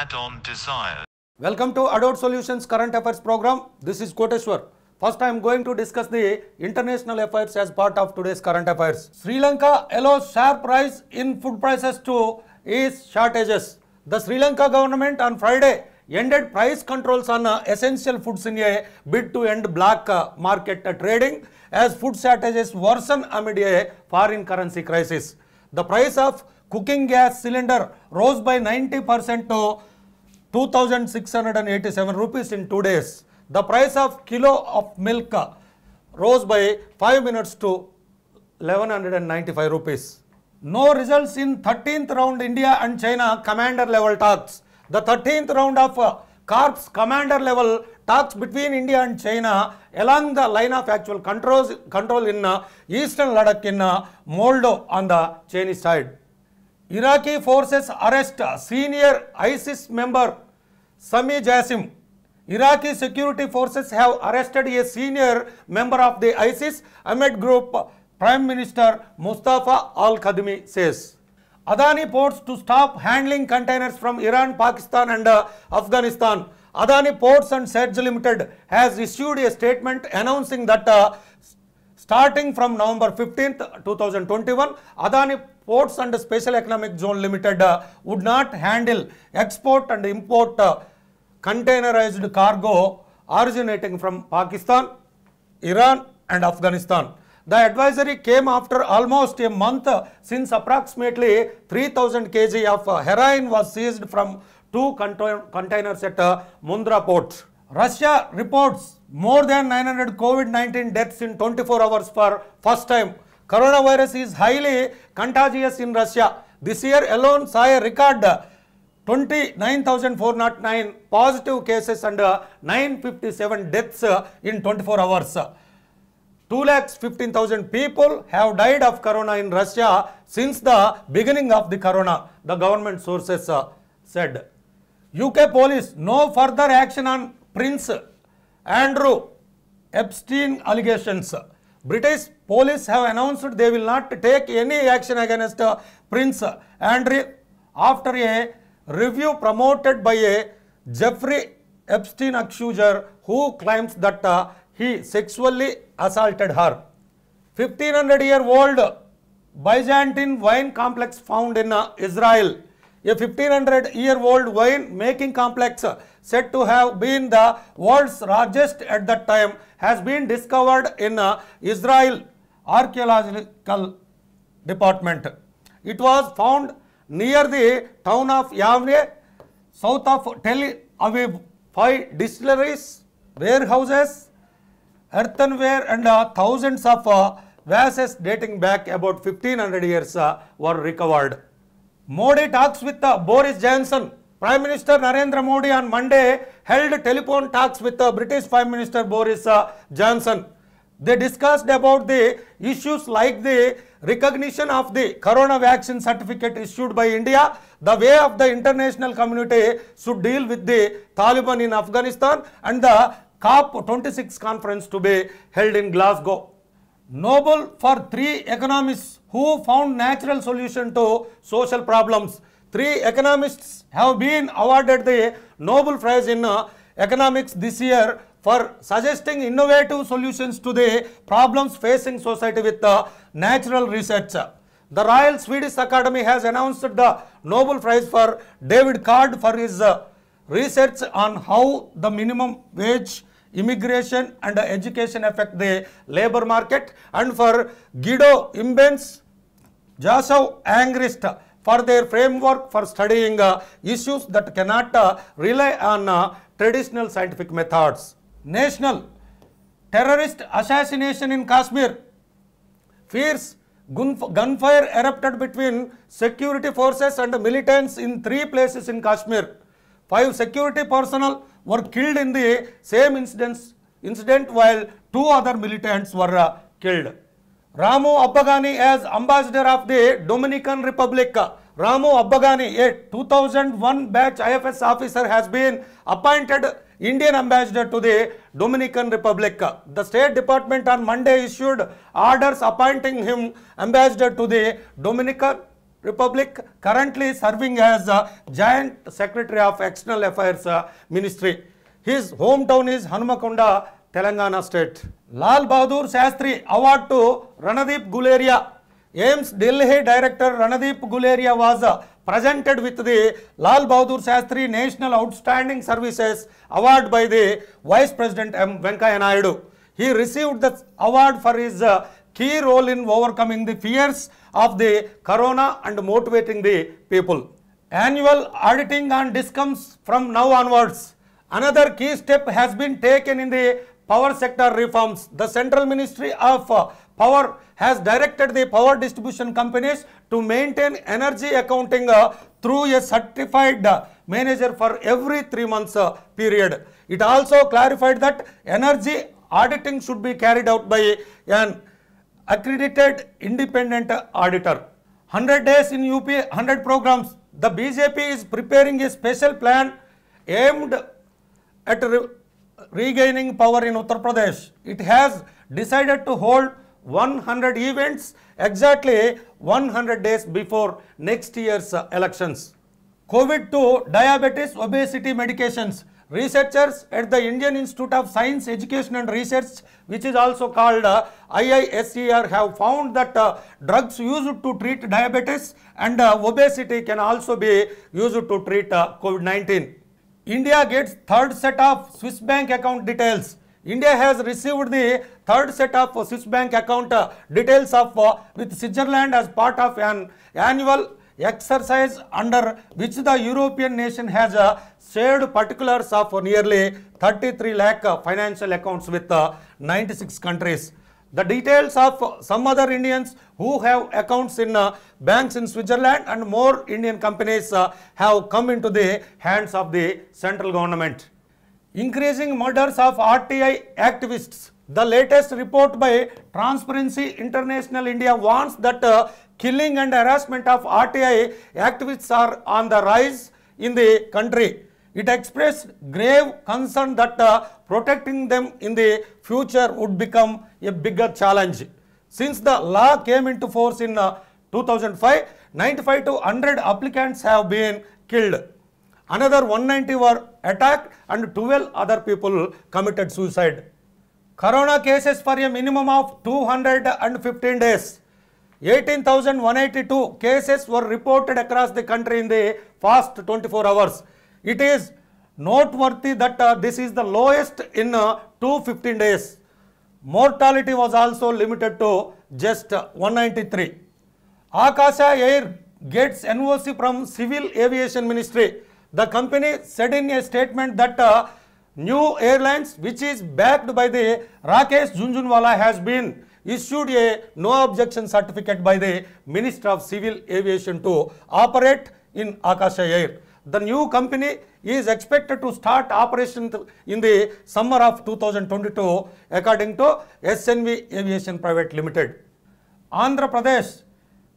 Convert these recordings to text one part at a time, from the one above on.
Add-on Welcome to Adobe Solutions Current Affairs program. This is Koteshwar. First, I am going to discuss the international affairs as part of today's current affairs. Sri Lanka allows share price in food prices to ease shortages. The Sri Lanka government on Friday ended price controls on uh, essential foods in a bid to end black uh, market trading as food shortages worsen amid a foreign currency crisis. The price of cooking gas cylinder rose by 90% to two thousand six hundred and eighty seven rupees in two days the price of kilo of milk రోజు by five minutes to eleven hundred and ninety five rupees no results in thirteenth round India and China commander level talks the thirteenth round of corps commander level talks between India and China along the line of actual control control in eastern uh, eastern in in on the Chinese side Iraqi forces arrest senior ISIS member Sami Jasim. Iraqi security forces have arrested a senior member of the ISIS Ahmed group, Prime Minister Mustafa Al-Khadmi says. Adani ports to stop handling containers from Iran, Pakistan and uh, Afghanistan. Adani Ports and Sedge Limited has issued a statement announcing that uh, starting from November 15, 2021, Adani ports and special economic zone limited uh, would not handle export and import uh, containerized cargo originating from Pakistan, Iran and Afghanistan. The advisory came after almost a month uh, since approximately 3000 kg of heroin was seized from two containers at Mundra port. Russia reports more than 900 COVID-19 deaths in 24 hours for first time coronavirus is highly contagious in Russia. This year alone saw a record 29,409 positive cases and 957 deaths in 24 hours. 2 lakhs 15,000 people have died of corona in Russia since the beginning of the corona, the government sources said. UK police, no further action on Prince Andrew Epstein allegations. British police have announced they will not take any action against Prince Andrew after a review promoted by a Jeffrey Epstein accuser who claims that uh, he sexually assaulted her. 1500 year old Byzantine wine complex found in uh, Israel a 1500 year old wine making complex uh, said to have been the world's largest at that time has been discovered in uh, Israel archaeological department. It was found near the town of Yavne south of Tel Aviv. Five distilleries, warehouses, earthenware and uh, thousands of uh, vases dating back about 1500 years uh, were recovered. Modi talks with uh, Boris Johnson. Prime Minister Narendra Modi on Monday held telephone talks with the uh, British Prime Minister Boris uh, Johnson. They discussed about the issues like the recognition of the corona vaccine certificate issued by India, the way of the international community should deal with the Taliban in Afghanistan and the COP26 conference to be held in Glasgow. Nobel for three economists who found natural solution to social problems. Three economists have been awarded the Nobel Prize in uh, economics this year for suggesting innovative solutions to the problems facing society with the uh, natural research. The Royal Swedish Academy has announced the Nobel Prize for David Card for his uh, research on how the minimum wage immigration and education affect the labor market and for Guido Imbens, Jasov Angrist for their framework for studying uh, issues that cannot uh, rely on uh, traditional scientific methods. National terrorist assassination in Kashmir, fierce gunfire erupted between security forces and militants in three places in Kashmir. Five security personnel were killed in the same incidents, incident while two other militants were uh, killed. Ramu Abbagani as ambassador of the Dominican Republic. Ramu Abbagani, a 2001 batch IFS officer has been appointed Indian ambassador to the Dominican Republic. The State Department on Monday issued orders appointing him ambassador to the Dominican Republic currently serving as a giant secretary of external affairs uh, ministry. His hometown is Hanumakonda, Telangana state. Lal Bahadur Shastri award to Ranadeep Guleria. AIMS Delhi director Ranadeep Guleria was uh, presented with the Lal Bahadur Shastri National Outstanding Services Award by the Vice President M. Venkaya Naidu. He received the award for his uh, key role in overcoming the fears of the corona and motivating the people. Annual auditing on discoms from now onwards. Another key step has been taken in the power sector reforms. The Central Ministry of Power has directed the power distribution companies to maintain energy accounting through a certified manager for every three months period. It also clarified that energy auditing should be carried out by an accredited independent auditor. 100 days in UP, 100 programs. The BJP is preparing a special plan aimed at re regaining power in Uttar Pradesh. It has decided to hold 100 events exactly 100 days before next year's elections. COVID to diabetes obesity medications. Researchers at the Indian Institute of Science Education and Research, which is also called uh, IISER, have found that uh, drugs used to treat diabetes and uh, obesity can also be used to treat uh, COVID-19. India gets third set of Swiss bank account details. India has received the third set of Swiss bank account uh, details of uh, with Switzerland as part of an annual exercise under which the European nation has uh, shared particulars of nearly 33 lakh financial accounts with uh, 96 countries. The details of some other Indians who have accounts in uh, banks in Switzerland and more Indian companies uh, have come into the hands of the central government. Increasing murders of RTI activists. The latest report by Transparency International India warns that uh, killing and harassment of RTI activists are on the rise in the country. It expressed grave concern that uh, protecting them in the future would become a bigger challenge. Since the law came into force in uh, 2005, 95 to 100 applicants have been killed. Another 190 were attacked and 12 other people committed suicide. Corona cases for a minimum of 215 days. 18,182 cases were reported across the country in the past 24 hours. It is noteworthy that uh, this is the lowest in uh, 215 days. Mortality was also limited to just uh, 193. Akasha Air gets NOC from Civil Aviation Ministry. The company said in a statement that uh, new airlines which is backed by the Rakesh Junjunwala has been issued a no objection certificate by the Minister of Civil Aviation to operate in Akasha Air. The new company is expected to start operation in the summer of 2022 according to SNV Aviation Private Limited. Andhra Pradesh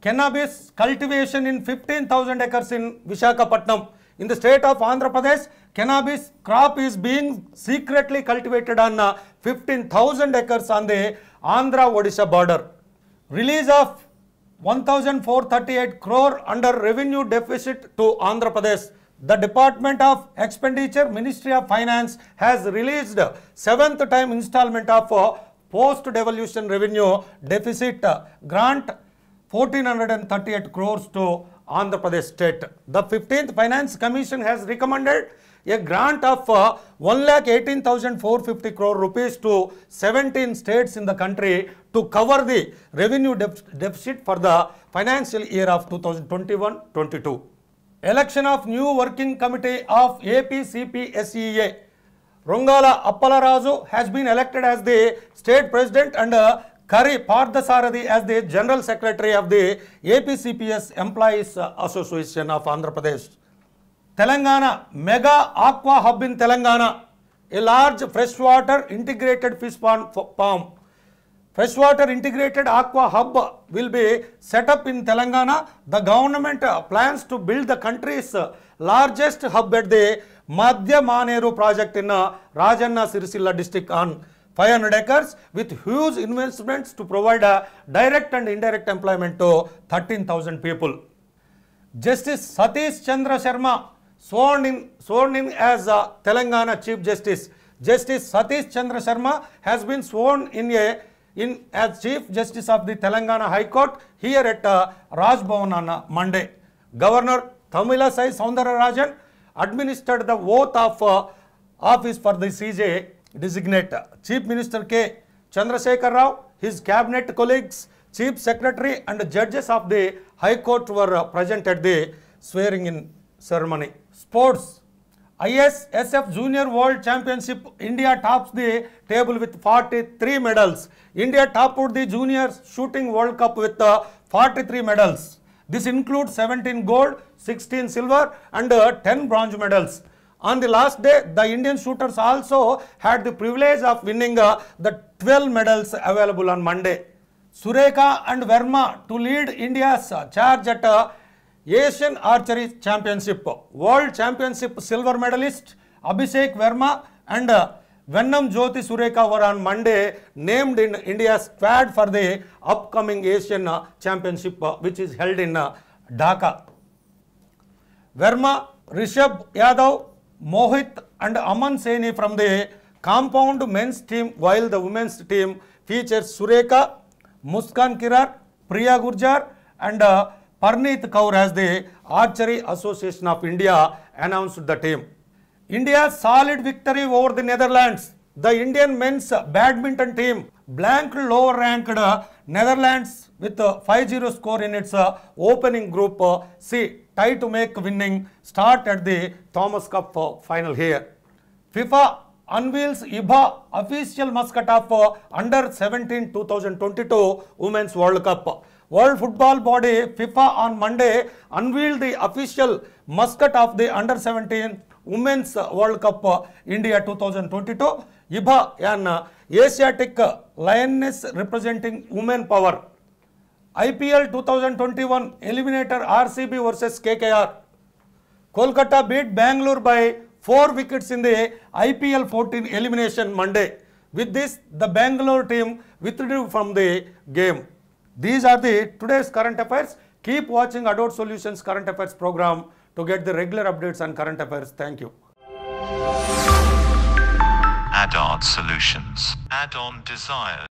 cannabis cultivation in 15,000 acres in Vishakhapatnam. In the state of Andhra Pradesh, cannabis crop is being secretly cultivated on uh, 15,000 acres on the Andhra-Odisha border. Release of 1438 crore under revenue deficit to Andhra Pradesh. The Department of Expenditure, Ministry of Finance has released seventh time installment of uh, post devolution revenue deficit uh, grant 1438 crores to Andhra Pradesh state. The 15th Finance Commission has recommended a grant of uh, 1,18,450 crore rupees to 17 states in the country to cover the revenue def deficit for the financial year of 2021-22. Election of new working committee of APCPSEA. Rungala Appalaraju has been elected as the state president and uh, Kari Pardasaradi as the General Secretary of the APCPS Employees uh, Association of Andhra Pradesh. Telangana mega aqua hub in Telangana a large fresh water integrated fish farm farm fresh water integrated aqua hub will be set up in Telangana. The government plans to build the country's largest hub at the Madhya Maneru project in Rajanna Sirisilla district on 500 acres with huge investments to provide a direct and indirect employment to 13,000 people. Justice Satish Chandra Sharma sworn in, sworn in as uh, Telangana Chief Justice. Justice Satish Chandra Sharma has been sworn in a in as Chief Justice of the Telangana High Court here at uh, Raj Bhavan on Monday. Governor Thamilsai Soundararajan administered the oath of uh, office for the CJ designate. Chief Minister K. Chandrasekhar Rao, his cabinet colleagues, Chief Secretary and judges of the High Court were uh, present at the swearing-in ceremony sports. ISSF Junior World Championship, India tops the table with 43 medals. India topped the Junior Shooting World Cup with uh, 43 medals. This includes 17 gold, 16 silver and uh, 10 bronze medals. On the last day, the Indian shooters also had the privilege of winning uh, the 12 medals available on Monday. Sureka and Verma to lead India's uh, charge at uh, Asian archery championship world championship silver medalist Abhishek Verma and Vennam Jyothi Surekha were on Monday named in India squad for the upcoming Asian championship which is held in Dhaka Verma Rishabh Yadav Mohit and Aman Saini from the compound men's team while the women's team features Surekha Muskan Kirar Priya Gurjar and Parneet Kaur as the Archery Association of India announced the team. India's solid victory over the Netherlands. The Indian men's badminton team blanked lower ranked Netherlands with a 5-0 score in its opening group C. Tie to make winning start at the Thomas Cup final here. FIFA unveils IBA official mascot of under 17 2022 Women's World Cup. World Football Body FIFA on Monday unveiled the official mascot of the under 17 Women's World Cup India 2022 IBA an Asiatic lioness representing women power IPL 2021 eliminator RCB versus KKR Kolkata beat Bangalore by 4 wickets in the IPL 14 elimination Monday with this the Bangalore team withdrew from the game These are the today's current affairs. Keep watching Adult Solutions current affairs program to get the regular updates on current affairs. Thank you. add solutions. Add-on desire.